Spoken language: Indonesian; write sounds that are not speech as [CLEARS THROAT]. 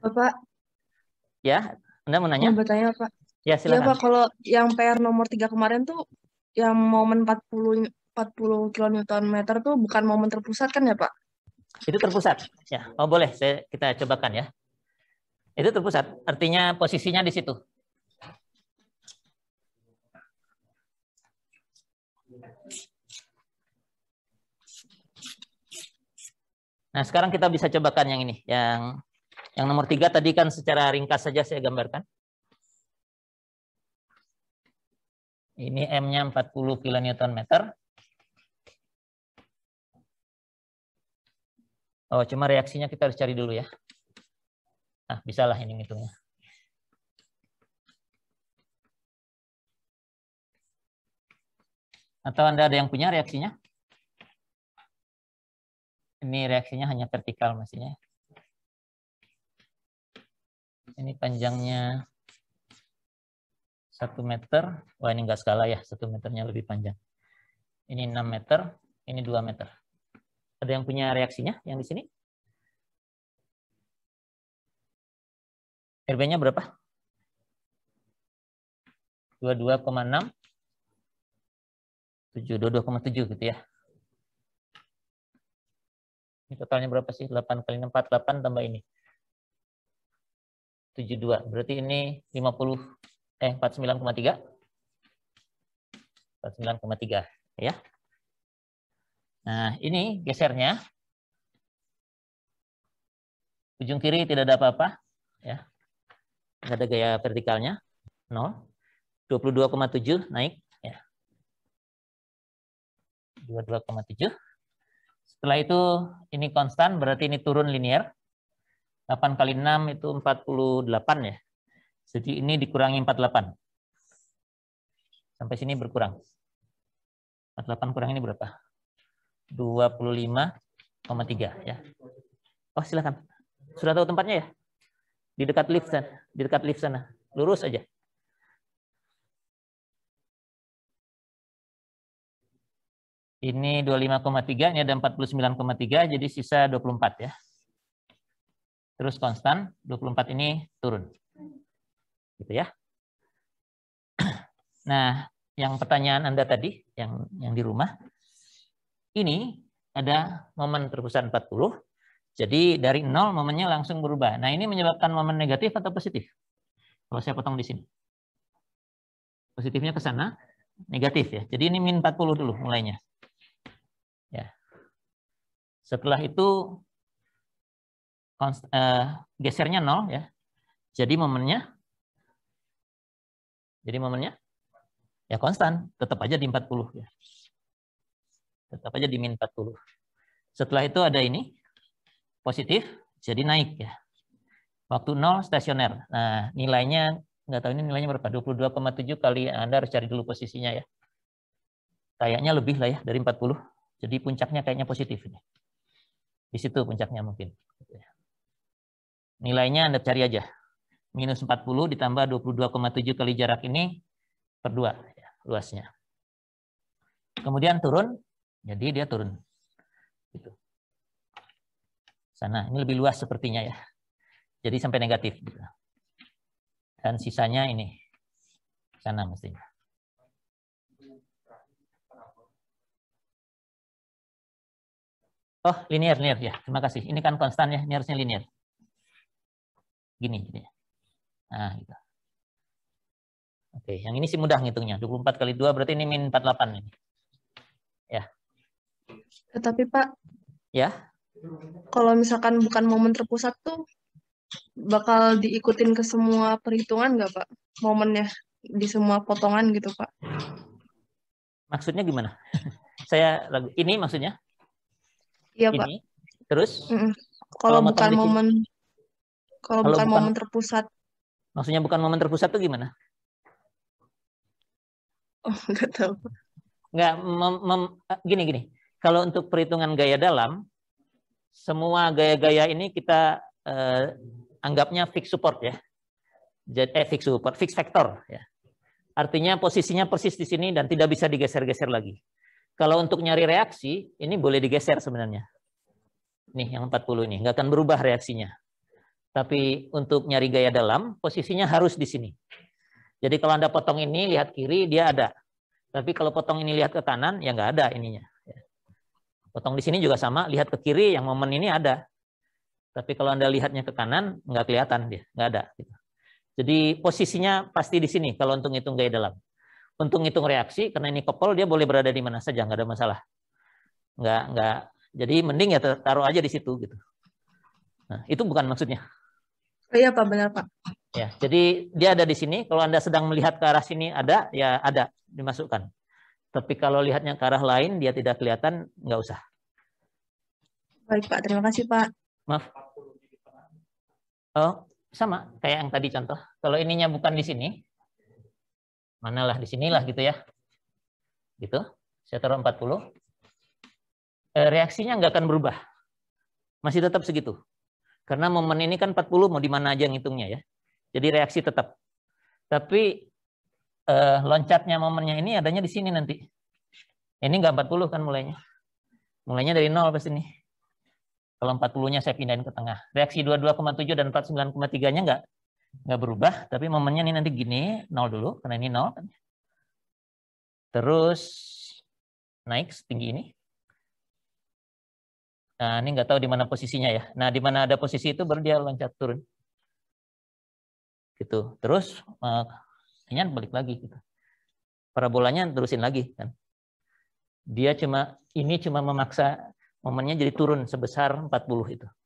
Bapak. Ya, Anda mau nanya? Mau bertanya, Pak. Ya, silakan. Ya, Pak, kalau yang PR nomor 3 kemarin tuh yang momen 40 40 kN meter tuh bukan momen terpusat kan ya, Pak? Itu terpusat. Ya, oh boleh, saya kita cobakan ya. Itu terpusat, artinya posisinya di situ. Nah, sekarang kita bisa cobakan yang ini, yang yang nomor tiga tadi kan secara ringkas saja saya gambarkan. Ini M-nya 40 kNm. Oh, cuma reaksinya kita harus cari dulu ya. Nah, bisalah ini ngitungnya. Atau Anda ada yang punya reaksinya? Ini reaksinya hanya vertikal mestinya ini panjangnya satu meter. Wah ini nggak skala ya, satu meternya lebih panjang. Ini 6 meter, ini 2 meter. Ada yang punya reaksinya yang di sini? RB-nya berapa? 22,6 7, 22,7 gitu ya. Ini totalnya berapa sih? 8 kali 4, 8 tambah ini. 72. Berarti ini 50 eh 49,3. 49,3 ya. Nah, ini gesernya. Ujung kiri tidak ada apa-apa ya. Tidak ada gaya vertikalnya. 0. 22,7 naik ya. 22,7. Setelah itu ini konstan berarti ini turun linear. 8 kali 6 itu 48 ya. Jadi ini dikurangi 48. Sampai sini berkurang. 48 kurang ini berapa? 25,3 ya. Oh silakan. Sudah tahu tempatnya ya? Di dekat lift sana. Di dekat lift sana. Lurus aja. Ini 25,3, ini ada 49,3, jadi sisa 24 ya terus konstan, 24 ini turun. Gitu ya. [CLEARS THROAT] Nah, yang pertanyaan Anda tadi, yang yang di rumah, ini ada momen terpusat 40, jadi dari nol momennya langsung berubah. Nah, ini menyebabkan momen negatif atau positif? Kalau saya potong di sini. Positifnya ke sana, negatif ya. Jadi ini min 40 dulu mulainya. Ya. Setelah itu Konst, uh, eh, gesernya nol ya. Jadi momennya jadi momennya ya konstan, tetap aja di 40 ya. Tetap aja di min 40. Setelah itu ada ini positif, jadi naik ya. Waktu nol stasioner. Nah, nilainya nggak tahu ini nilainya berapa? 22,7 kali Anda harus cari dulu posisinya ya. Kayaknya lebih lah ya dari 40. Jadi puncaknya kayaknya positif ini. Di situ puncaknya mungkin. Nilainya Anda cari aja. Minus 40 ditambah 22,7 kali jarak ini per 2 ya, luasnya. Kemudian turun, jadi dia turun. Gitu. Sana, ini lebih luas sepertinya ya. Jadi sampai negatif. Gitu. Dan sisanya ini. Sana mestinya. Oh, linear, linear ya. Terima kasih. Ini kan konstan ya, ini harusnya linear. Gini jadinya. Nah, gitu. Oke, yang ini sih mudah ngitungnya. 24 kali 2 berarti ini min 48 ini. Ya. Tetapi eh, Pak. Ya. Kalau misalkan bukan momen terpusat tuh bakal diikutin ke semua perhitungan nggak Pak? Momennya di semua potongan gitu Pak. Maksudnya gimana? [LAUGHS] Saya lagu ini maksudnya? Iya ini. Pak. Terus? Mm -mm. kalau bukan momen kalau, bukan, bukan momen terpusat. Maksudnya bukan momen terpusat itu gimana? Oh, enggak [LAUGHS] tahu. Enggak, mem, eh, gini gini. Kalau untuk perhitungan gaya dalam, semua gaya-gaya ini kita eh, anggapnya fixed support ya. Jadi, eh, fixed support, fixed factor ya. Artinya posisinya persis di sini dan tidak bisa digeser-geser lagi. Kalau untuk nyari reaksi, ini boleh digeser sebenarnya. Nih yang 40 ini, nggak akan berubah reaksinya. Tapi untuk nyari gaya dalam, posisinya harus di sini. Jadi kalau Anda potong ini, lihat kiri, dia ada. Tapi kalau potong ini lihat ke kanan, ya nggak ada ininya. Potong di sini juga sama, lihat ke kiri, yang momen ini ada. Tapi kalau Anda lihatnya ke kanan, nggak kelihatan dia, nggak ada. Gitu. Jadi posisinya pasti di sini kalau untuk hitung gaya dalam. Untuk hitung reaksi, karena ini kopol, dia boleh berada di mana saja, nggak ada masalah. Nggak, nggak. Jadi mending ya taruh aja di situ gitu. Nah, itu bukan maksudnya. Oh, iya Pak, benar Pak. Ya, jadi dia ada di sini. Kalau Anda sedang melihat ke arah sini ada, ya ada, dimasukkan. Tapi kalau lihatnya ke arah lain, dia tidak kelihatan, nggak usah. Baik Pak, terima kasih Pak. Maaf. Oh, sama kayak yang tadi contoh. Kalau ininya bukan di sini, manalah di sinilah gitu ya. Gitu, saya taruh 40. Eh, reaksinya nggak akan berubah. Masih tetap segitu. Karena momen ini kan 40 mau di mana aja ngitungnya ya. Jadi reaksi tetap. Tapi eh, loncatnya momennya ini adanya di sini nanti. Ini nggak 40 kan mulainya. Mulainya dari 0 pasti nih. Kalau 40-nya saya pindahin ke tengah. Reaksi 22,7 dan 49,3-nya enggak enggak berubah, tapi momennya ini nanti gini, 0 dulu, karena ini 0. Terus naik setinggi ini. Nah, ini nggak tahu di mana posisinya ya. Nah, di mana ada posisi itu baru dia loncat turun. Gitu. Terus eh, kayaknya balik lagi gitu. Parabolanya terusin lagi kan. Dia cuma ini cuma memaksa momennya jadi turun sebesar 40 itu.